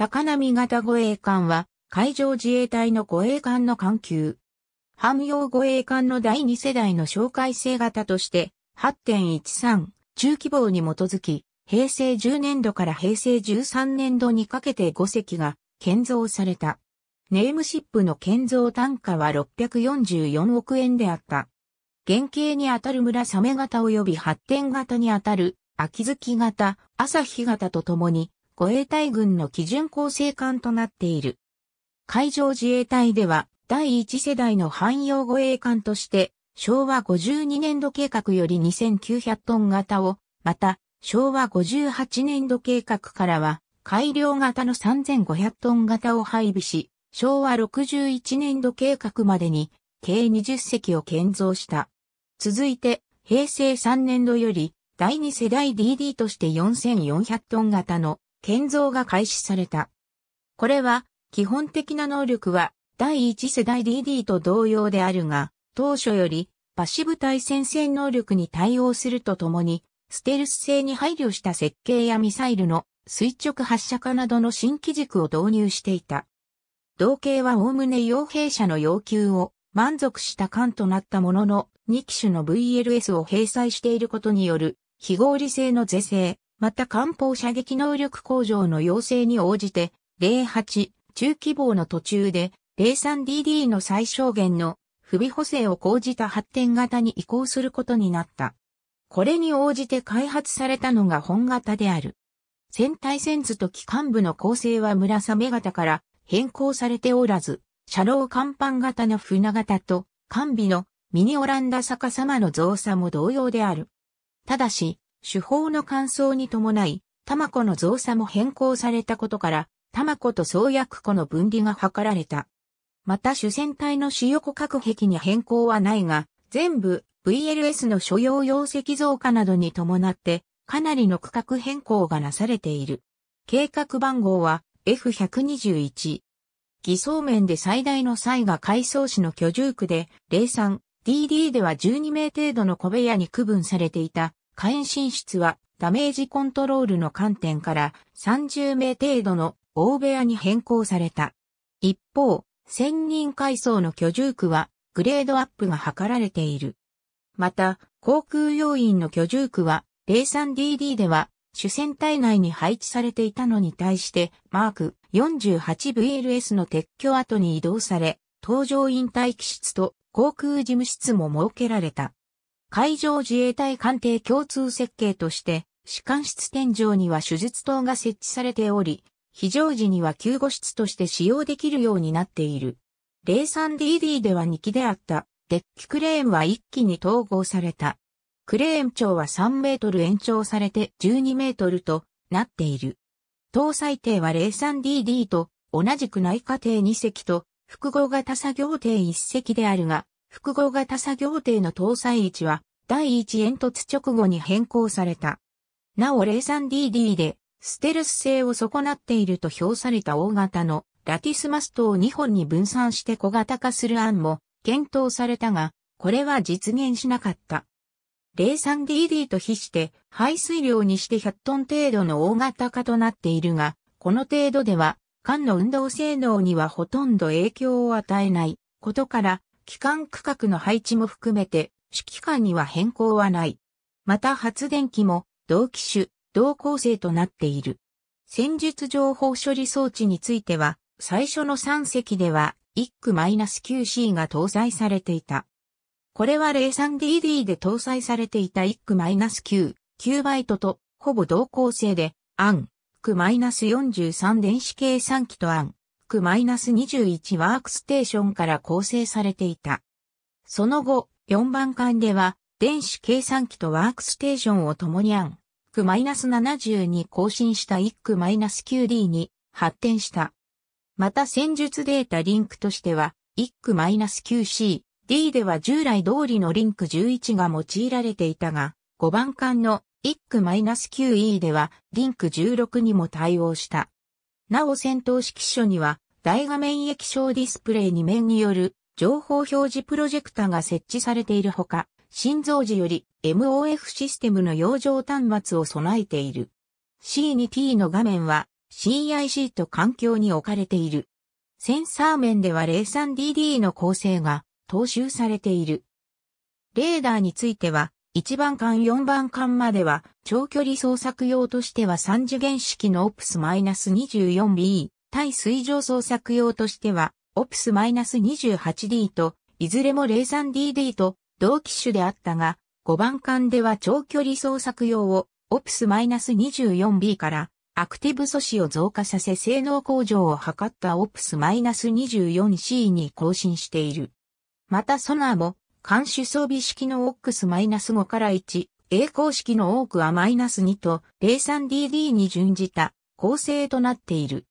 高波型護衛艦は、海上自衛隊の護衛艦の艦級。汎用護衛艦の第2世代の紹介性型として、8.13中規模に基づき、平成10年度から平成13年度にかけて5隻が建造された。ネームシップの建造単価は644億円であった。原型にあたる村サメ型及び発展型にあたる秋月型、朝日型とともに護衛隊軍の基準構成艦となっている。海上自衛隊では第1世代の汎用護衛艦として昭和52年度計画より2900トン型を、また昭和58年度計画からは改良型の3500トン型を配備し、昭和61年度計画までに計20隻を建造した。続いて、平成3年度より第2世代 DD として4400トン型の建造が開始された。これは、基本的な能力は第一世代 DD と同様であるが、当初よりパシブ対戦線能力に対応するとともに、ステルス性に配慮した設計やミサイルの垂直発射化などの新機軸を導入していた。同型は概ね傭兵者の要求を満足した艦となったものの、2機種の VLS を併載していることによる非合理性の是正、また艦砲射撃能力向上の要請に応じて、08、中規模の途中で、03DD の最小限の不備補正を講じた発展型に移行することになった。これに応じて開発されたのが本型である。戦隊戦図と機関部の構成は紫雨型から変更されておらず、車両甲板型の船型と、艦尾のミニオランダ逆さまの造作も同様である。ただし、手法の乾燥に伴い、玉子の造作も変更されたことから、玉子と創薬庫の分離が図られた。また主戦隊の主横隔壁に変更はないが、全部 VLS の所要容積増加などに伴って、かなりの区画変更がなされている。計画番号は F121。偽装面で最大の際が海藻市の居住区で、03、DD では12名程度の小部屋に区分されていた火炎進出はダメージコントロールの観点から30名程度の大部屋に変更された。一方、1000人階層の居住区はグレードアップが図られている。また、航空要員の居住区は 03DD では主戦隊内に配置されていたのに対してマーク 48VLS の撤去後に移動され、搭乗員待機室と航空事務室も設けられた。海上自衛隊艦艇共通設計として、士官室天井には手術棟が設置されており、非常時には救護室として使用できるようになっている。03DD では2機であった、デッキクレーンは1機に統合された。クレーン長は3メートル延長されて12メートルとなっている。搭載艇は 03DD と同じく内科艇2隻と複合型作業艇1隻であるが、複合型作業艇の搭載位置は、第一煙突直後に変更された。なお 03DD で、ステルス性を損なっていると評された大型のラティスマストを2本に分散して小型化する案も検討されたが、これは実現しなかった。03DD と比して排水量にして100トン程度の大型化となっているが、この程度では、缶の運動性能にはほとんど影響を与えないことから、機関区画の配置も含めて、主機関には変更はない。また発電機も同機種、同構成となっている。戦術情報処理装置については、最初の3隻では、1区 -9C が搭載されていた。これは 03DD で搭載されていた1区 -9、9バイトとほぼ同構成で、アン、9 -43 電子計算機とアン、Mac-21 ワークステーションから構成されていた。その後、4番間では、電子計算機とワークステーションを共に ANC-70 に更新した IC-9D に発展した。また戦術データリンクとしては、IC-9C、D では従来通りのリンク11が用いられていたが、5番間の IC-9E ではリンク16にも対応した。なお戦闘指揮所には大画面液晶ディスプレイ2面による情報表示プロジェクターが設置されているほか、心臓時より MOF システムの養生端末を備えている。C2T の画面は CIC と環境に置かれている。センサー面では 03DD の構成が踏襲されている。レーダーについては1番艦4番艦までは長距離捜索用としては3次元式の OPS-24B、対水上捜索用としては OPS-28D と、いずれも 03DD と同機種であったが、5番艦では長距離捜索用を OPS-24B からアクティブ素子を増加させ性能向上を図った OPS-24C に更新している。またソナーも監視装備式のオックス -5 から1、栄光式のオークは -2 と 03DD に準じた構成となっている。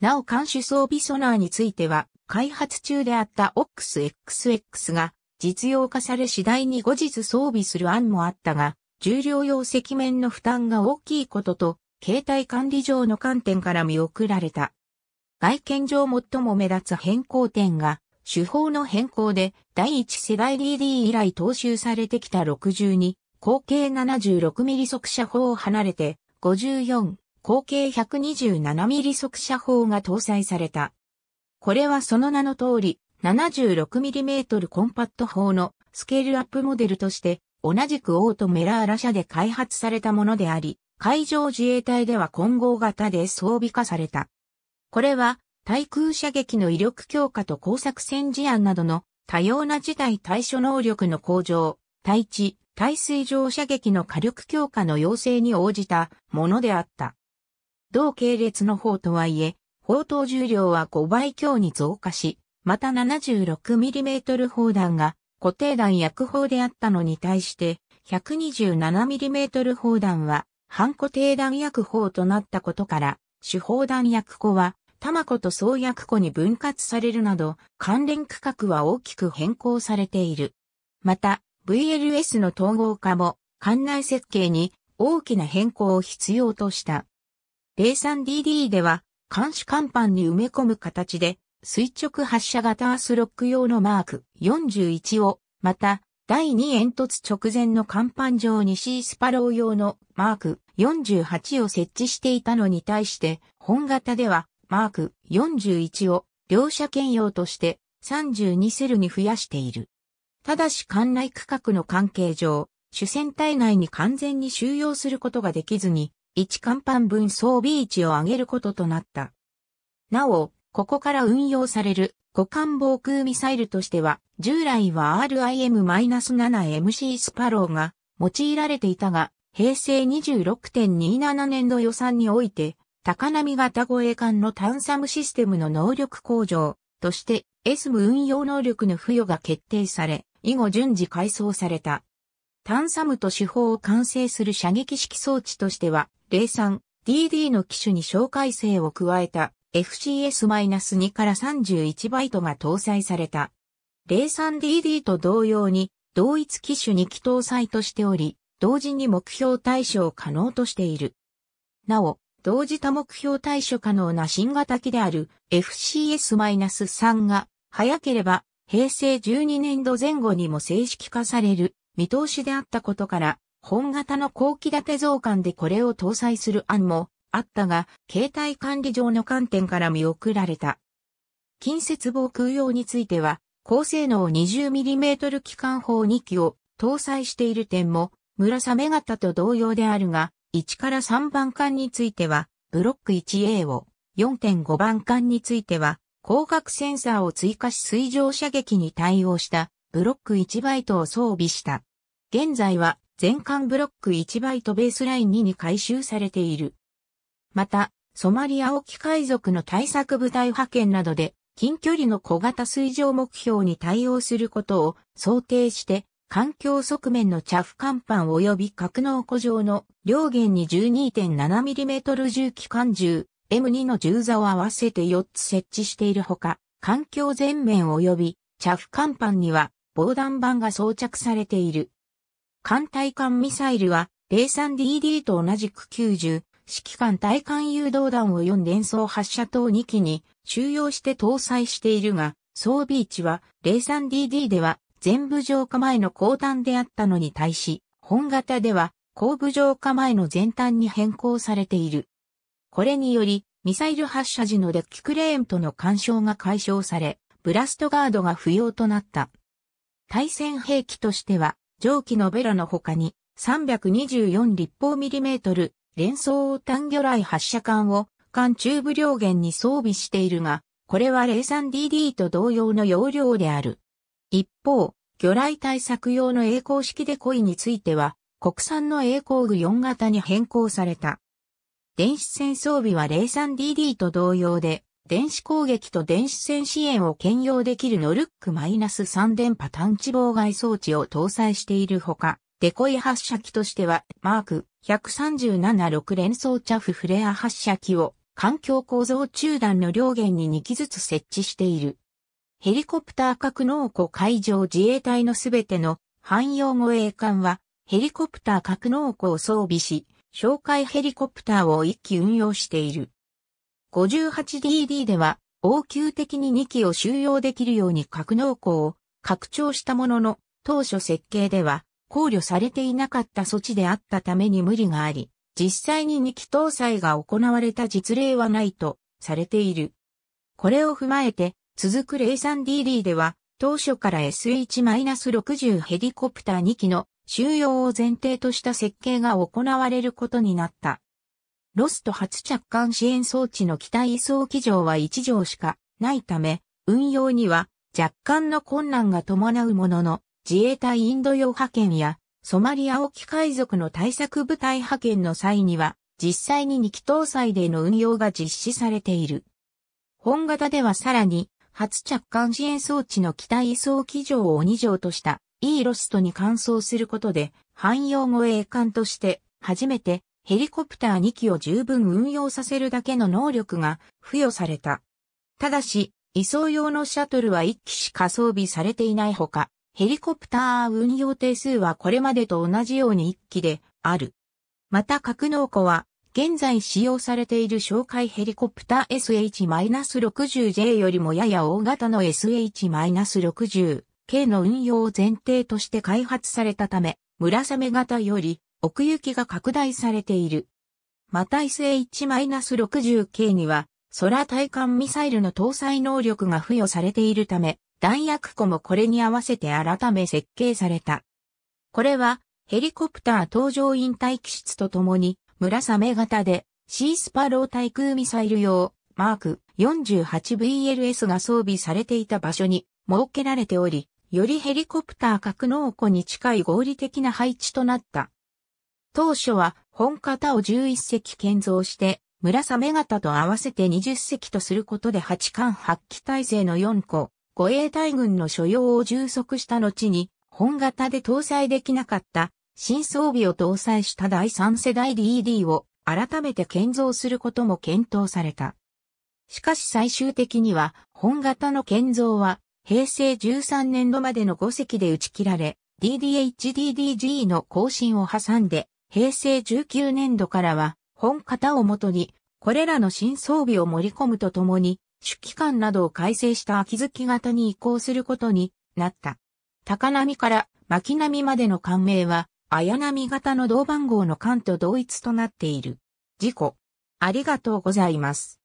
なお監視装備ソナーについては、開発中であったオックス XX が実用化され次第に後日装備する案もあったが、重量用石面の負担が大きいことと、携帯管理上の観点から見送られた。外見上最も目立つ変更点が、手法の変更で第一世代 DD 以来踏襲されてきた62、口径7 6ミリ速射砲を離れて、54、口径1 2 7ミリ速射砲が搭載された。これはその名の通り、7 6トルコンパット砲のスケールアップモデルとして、同じくオートメラーラ社で開発されたものであり、海上自衛隊では混合型で装備化された。これは対空射撃の威力強化と工作戦事案などの多様な事態対処能力の向上、対地、対水上射撃の火力強化の要請に応じたものであった。同系列の方とはいえ、砲塔重量は5倍強に増加し、また 76mm 砲弾が固定弾薬砲であったのに対して、127mm 砲弾は半固定弾薬砲となったことから、手砲弾薬庫は玉子と創薬庫に分割されるなど、関連区画は大きく変更されている。また、VLS の統合化も、館内設計に大きな変更を必要とした。03DD では、監視甲板に埋め込む形で、垂直発射型アースロック用のマーク41を、また、第2煙突直前の甲板上にシースパロー用のマーク48を設置していたのに対して、本型ではマーク41を両者兼用として32セルに増やしている。ただし館内区画の関係上、主戦隊内に完全に収容することができずに、1甲板分装備位置を上げることとなった。なお、ここから運用される互間防空ミサイルとしては、従来は RIM-7MC スパローが用いられていたが、平成26.27年度予算において、高波型護衛艦の単サムシステムの能力向上として s m 運用能力の付与が決定され、以後順次改装された。単サムと手法を完成する射撃式装置としては、03、DD の機種に小改正を加えた FCS-2 から31バイトが搭載された。03DD と同様に、同一機種に機搭載としており、同時に目標対象可能としている。なお、同時多目標対処可能な新型機である FCS-3 が早ければ平成12年度前後にも正式化される見通しであったことから、本型の後期建て増刊でこれを搭載する案もあったが、携帯管理上の観点から見送られた。近接防空用については、高性能 20mm 機関砲2機を搭載している点も、村雨型と同様であるが、1から3番艦については、ブロック 1A を、4.5番艦については、光学センサーを追加し水上射撃に対応したブロック1バイトを装備した。現在は全艦ブロック1バイトベースライン2に回収されている。また、ソマリア沖海賊の対策部隊派遣などで近距離の小型水上目標に対応することを想定して環境側面のチャフ乾板及び格納庫上の両弦に 12.7mm 重機関銃 M2 の銃座を合わせて4つ設置しているほか、環境全面及びチャフ乾板には防弾板が装着されている。艦隊艦ミサイルは 03DD と同じく90、指揮艦対艦誘導弾を4連装発射等2機に収容して搭載しているが、装備位置は 03DD では全部浄下前の後端であったのに対し、本型では後部城下前の前端に変更されている。これにより、ミサイル発射時のデッキクレーンとの干渉が解消され、ブラストガードが不要となった。対戦兵器としては、蒸気のベラの他に324立方ミリメートル連装単魚雷発射管を艦中部両舷に装備しているが、これは 03DD と同様の容量である。一方、魚雷対策用の栄光式デコイについては、国産の栄光具4型に変更された。電子戦装備は 03DD と同様で、電子攻撃と電子戦支援を兼用できるノルックマイナス -3 電波探知妨害装置を搭載しているほか、デコイ発射機としては、マーク1376連装チャフフレア発射機を環境構造中断の両弦に2機ずつ設置している。ヘリコプター格納庫海上自衛隊のすべての汎用護衛艦はヘリコプター格納庫を装備し、哨戒ヘリコプターを1機運用している。58DD では応急的に2機を収容できるように格納庫を拡張したものの当初設計では考慮されていなかった措置であったために無理があり、実際に2機搭載が行われた実例はないとされている。これを踏まえて続く 03DD では、当初から SH-60 ヘリコプター2機の収容を前提とした設計が行われることになった。ロスト初着艦支援装置の機体移送機場は1乗しかないため、運用には若干の困難が伴うものの、自衛隊インド洋派遣やソマリア沖海賊の対策部隊派遣の際には、実際に2機搭載での運用が実施されている。本型ではさらに、初着艦支援装置の機体移送機場を2乗とした E ロストに換装することで、汎用護衛艦として初めてヘリコプター2機を十分運用させるだけの能力が付与された。ただし、移送用のシャトルは1機しか装備されていないほか、ヘリコプター運用定数はこれまでと同じように1機である。また格納庫は現在使用されている紹介ヘリコプター SH-60J よりもやや大型の SH-60K の運用を前提として開発されたため、村雨型より奥行きが拡大されている。また SH-60K には空対艦ミサイルの搭載能力が付与されているため、弾薬庫もこれに合わせて改め設計された。これはヘリコプター搭乗員待機室とともに紫型で、シースパロー対空ミサイル用、マーク 48VLS が装備されていた場所に設けられており、よりヘリコプター格納庫に近い合理的な配置となった。当初は本型を11隻建造して、紫型と合わせて20隻とすることで8艦8機体制の4個、護衛隊軍の所要を充足した後に、本型で搭載できなかった新装備を搭載した第3世代 DD を改めて建造することも検討された。しかし最終的には本型の建造は平成13年度までの5隻で打ち切られ DDHDDG の更新を挟んで平成19年度からは本型をもとにこれらの新装備を盛り込むとともに主機関などを改正した秋月型に移行することになった。高波から巻波までの艦名は綾波型の同番号の関と同一となっている。事故。ありがとうございます。